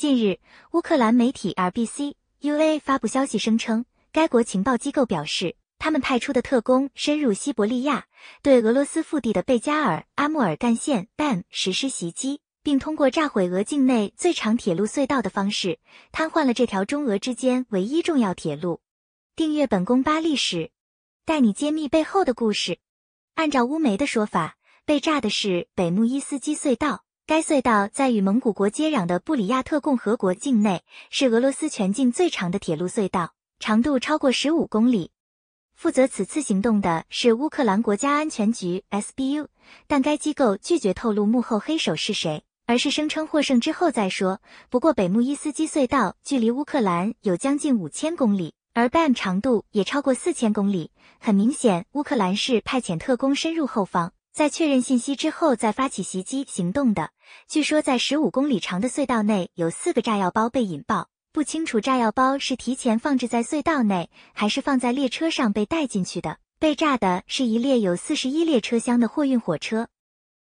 近日，乌克兰媒体 RBC UA 发布消息，声称该国情报机构表示，他们派出的特工深入西伯利亚，对俄罗斯腹地的贝加尔阿穆尔干线 BAM 实施袭击，并通过炸毁俄境内最长铁路隧道的方式，瘫痪了这条中俄之间唯一重要铁路。订阅本宫巴历史，带你揭秘背后的故事。按照乌媒的说法，被炸的是北穆伊斯基隧道。该隧道在与蒙古国接壤的布里亚特共和国境内，是俄罗斯全境最长的铁路隧道，长度超过十五公里。负责此次行动的是乌克兰国家安全局 SBU，但该机构拒绝透露幕后黑手是谁，而是声称获胜之后再说。不过，北穆伊斯基隧道距离乌克兰有将近五千公里，而 BAM 长度也超过四千公里，很明显，乌克兰是派遣特工深入后方。在确认信息之后再发起袭击行动的。据说在十五公里长的隧道内有四个炸药包被引爆，不清楚炸药包是提前放置在隧道内，还是放在列车上被带进去的。被炸的是一列有四十一列车厢的货运火车，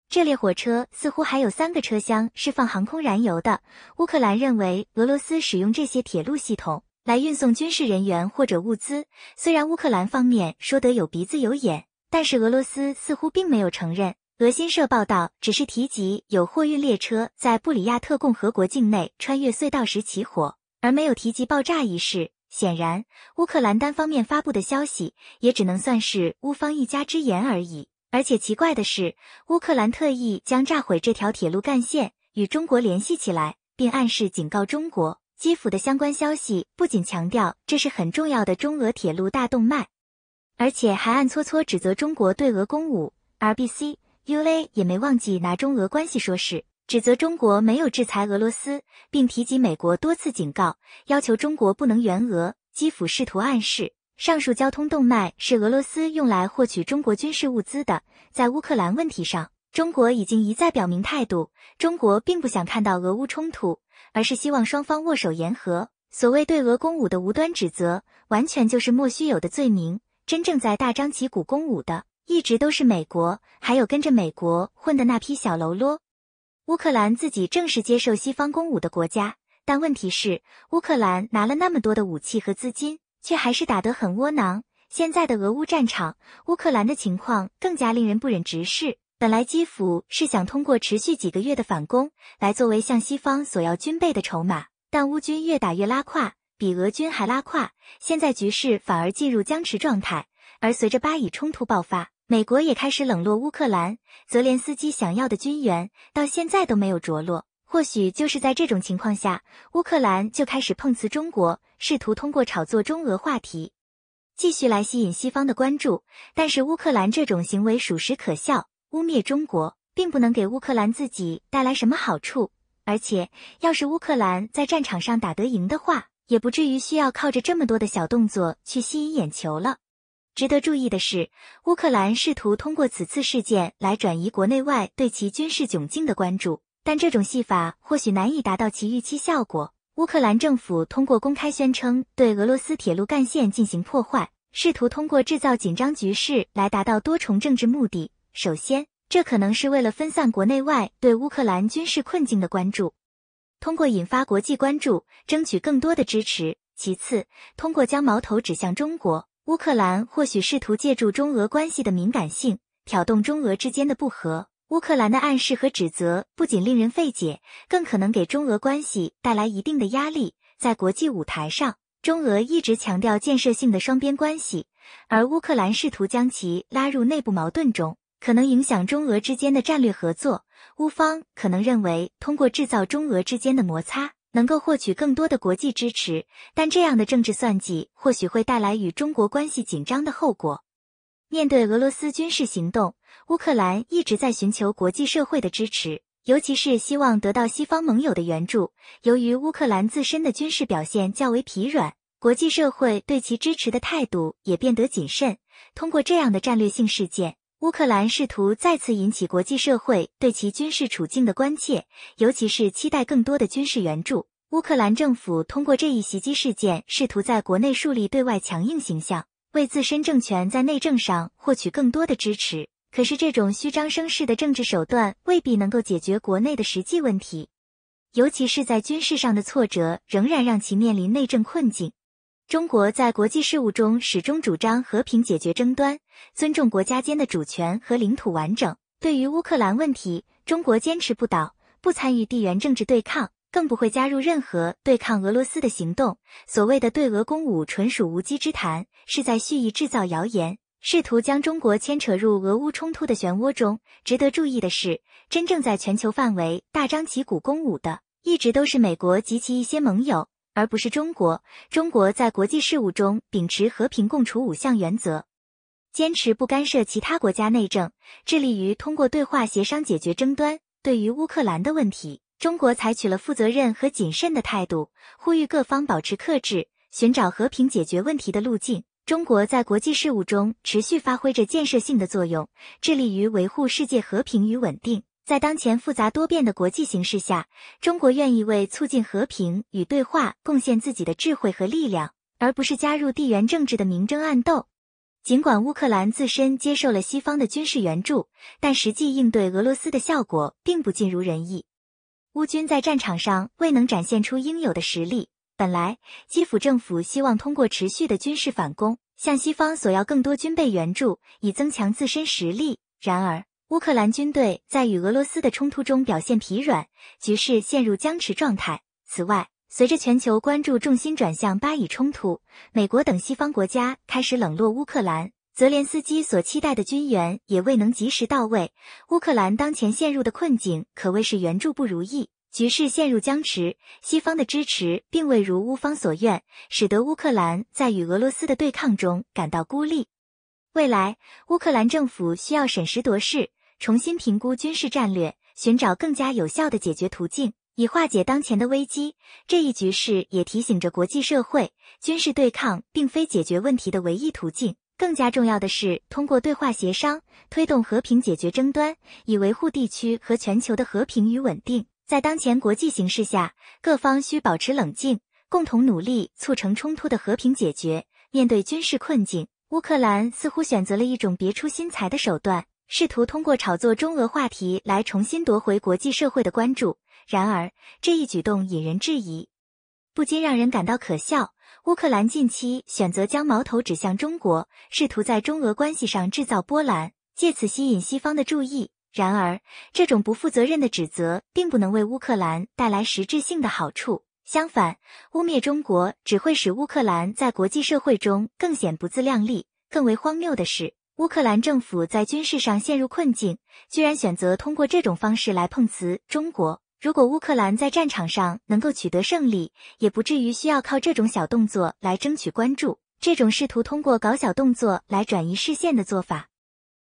这列火车似乎还有三个车厢是放航空燃油的。乌克兰认为俄罗斯使用这些铁路系统来运送军事人员或者物资，虽然乌克兰方面说得有鼻子有眼。但是俄罗斯似乎并没有承认。俄新社报道只是提及有货运列车在布里亚特共和国境内穿越隧道时起火，而没有提及爆炸一事。显然，乌克兰单方面发布的消息也只能算是乌方一家之言而已。而且奇怪的是，乌克兰特意将炸毁这条铁路干线与中国联系起来，并暗示警告中国。基辅的相关消息不仅强调这是很重要的中俄铁路大动脉。而且还暗搓搓指责中国对俄攻武，RBC UA 也没忘记拿中俄关系说事，指责中国没有制裁俄罗斯，并提及美国多次警告，要求中国不能援俄。基辅试图暗示上述交通动脉是俄罗斯用来获取中国军事物资的。在乌克兰问题上，中国已经一再表明态度，中国并不想看到俄乌冲突，而是希望双方握手言和。所谓对俄攻武的无端指责，完全就是莫须有的罪名。真正在大张旗鼓攻武的，一直都是美国，还有跟着美国混的那批小喽啰。乌克兰自己正是接受西方攻武的国家，但问题是，乌克兰拿了那么多的武器和资金，却还是打得很窝囊。现在的俄乌战场，乌克兰的情况更加令人不忍直视。本来基辅是想通过持续几个月的反攻，来作为向西方索要军备的筹码，但乌军越打越拉胯。比俄军还拉胯，现在局势反而进入僵持状态。而随着巴以冲突爆发，美国也开始冷落乌克兰。泽连斯基想要的军援到现在都没有着落，或许就是在这种情况下，乌克兰就开始碰瓷中国，试图通过炒作中俄话题，继续来吸引西方的关注。但是乌克兰这种行为属实可笑，污蔑中国并不能给乌克兰自己带来什么好处，而且要是乌克兰在战场上打得赢的话。也不至于需要靠着这么多的小动作去吸引眼球了。值得注意的是，乌克兰试图通过此次事件来转移国内外对其军事窘境的关注，但这种戏法或许难以达到其预期效果。乌克兰政府通过公开宣称对俄罗斯铁路干线进行破坏，试图通过制造紧张局势来达到多重政治目的。首先，这可能是为了分散国内外对乌克兰军事困境的关注。通过引发国际关注，争取更多的支持。其次，通过将矛头指向中国，乌克兰或许试图借助中俄关系的敏感性，挑动中俄之间的不和。乌克兰的暗示和指责不仅令人费解，更可能给中俄关系带来一定的压力。在国际舞台上，中俄一直强调建设性的双边关系，而乌克兰试图将其拉入内部矛盾中。可能影响中俄之间的战略合作。乌方可能认为，通过制造中俄之间的摩擦，能够获取更多的国际支持。但这样的政治算计或许会带来与中国关系紧张的后果。面对俄罗斯军事行动，乌克兰一直在寻求国际社会的支持，尤其是希望得到西方盟友的援助。由于乌克兰自身的军事表现较为疲软，国际社会对其支持的态度也变得谨慎。通过这样的战略性事件。乌克兰试图再次引起国际社会对其军事处境的关切，尤其是期待更多的军事援助。乌克兰政府通过这一袭击事件，试图在国内树立对外强硬形象，为自身政权在内政上获取更多的支持。可是，这种虚张声势的政治手段未必能够解决国内的实际问题，尤其是在军事上的挫折仍然让其面临内政困境。中国在国际事务中始终主张和平解决争端，尊重国家间的主权和领土完整。对于乌克兰问题，中国坚持不倒，不参与地缘政治对抗，更不会加入任何对抗俄罗斯的行动。所谓的对俄公武纯属无稽之谈，是在蓄意制造谣言，试图将中国牵扯入俄乌冲突的漩涡中。值得注意的是，真正在全球范围大张旗鼓攻武的，一直都是美国及其一些盟友。而不是中国。中国在国际事务中秉持和平共处五项原则，坚持不干涉其他国家内政，致力于通过对话协商解决争端。对于乌克兰的问题，中国采取了负责任和谨慎的态度，呼吁各方保持克制，寻找和平解决问题的路径。中国在国际事务中持续发挥着建设性的作用，致力于维护世界和平与稳定。在当前复杂多变的国际形势下，中国愿意为促进和平与对话贡献自己的智慧和力量，而不是加入地缘政治的明争暗斗。尽管乌克兰自身接受了西方的军事援助，但实际应对俄罗斯的效果并不尽如人意。乌军在战场上未能展现出应有的实力。本来，基辅政府希望通过持续的军事反攻，向西方索要更多军备援助，以增强自身实力。然而，乌克兰军队在与俄罗斯的冲突中表现疲软，局势陷入僵持状态。此外，随着全球关注重心转向巴以冲突，美国等西方国家开始冷落乌克兰，泽连斯基所期待的军援也未能及时到位。乌克兰当前陷入的困境可谓是援助不如意，局势陷入僵持，西方的支持并未如乌方所愿，使得乌克兰在与俄罗斯的对抗中感到孤立。未来，乌克兰政府需要审时度势。重新评估军事战略，寻找更加有效的解决途径，以化解当前的危机。这一局势也提醒着国际社会，军事对抗并非解决问题的唯一途径。更加重要的是，通过对话协商，推动和平解决争端，以维护地区和全球的和平与稳定。在当前国际形势下，各方需保持冷静，共同努力促成冲突的和平解决。面对军事困境，乌克兰似乎选择了一种别出心裁的手段。试图通过炒作中俄话题来重新夺回国际社会的关注，然而这一举动引人质疑，不禁让人感到可笑。乌克兰近期选择将矛头指向中国，试图在中俄关系上制造波澜，借此吸引西方的注意。然而，这种不负责任的指责并不能为乌克兰带来实质性的好处，相反，污蔑中国只会使乌克兰在国际社会中更显不自量力。更为荒谬的是。乌克兰政府在军事上陷入困境，居然选择通过这种方式来碰瓷中国。如果乌克兰在战场上能够取得胜利，也不至于需要靠这种小动作来争取关注。这种试图通过搞小动作来转移视线的做法，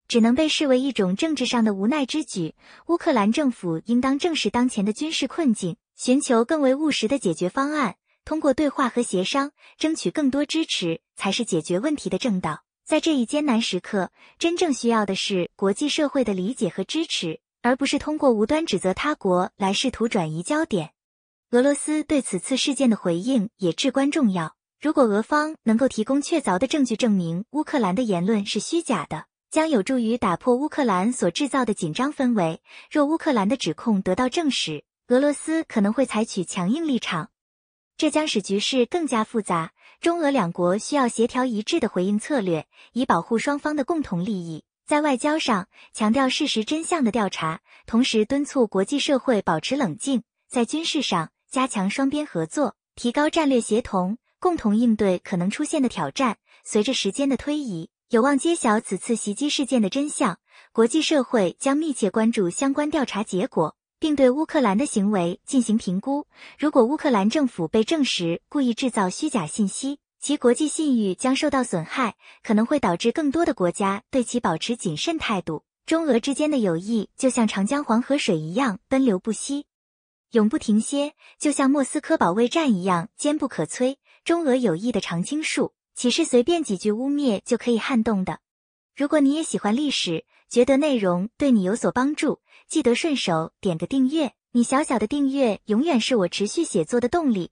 只能被视为一种政治上的无奈之举。乌克兰政府应当正视当前的军事困境，寻求更为务实的解决方案，通过对话和协商，争取更多支持，才是解决问题的正道。在这一艰难时刻，真正需要的是国际社会的理解和支持，而不是通过无端指责他国来试图转移焦点。俄罗斯对此次事件的回应也至关重要。如果俄方能够提供确凿的证据证明乌克兰的言论是虚假的，将有助于打破乌克兰所制造的紧张氛围。若乌克兰的指控得到证实，俄罗斯可能会采取强硬立场，这将使局势更加复杂。中俄两国需要协调一致的回应策略，以保护双方的共同利益。在外交上，强调事实真相的调查，同时敦促国际社会保持冷静。在军事上，加强双边合作，提高战略协同，共同应对可能出现的挑战。随着时间的推移，有望揭晓此次袭击事件的真相。国际社会将密切关注相关调查结果。并对乌克兰的行为进行评估。如果乌克兰政府被证实故意制造虚假信息，其国际信誉将受到损害，可能会导致更多的国家对其保持谨慎态度。中俄之间的友谊就像长江黄河水一样奔流不息，永不停歇；就像莫斯科保卫战一样坚不可摧。中俄友谊的常青树，岂是随便几句污蔑就可以撼动的？如果你也喜欢历史，觉得内容对你有所帮助，记得顺手点个订阅。你小小的订阅，永远是我持续写作的动力。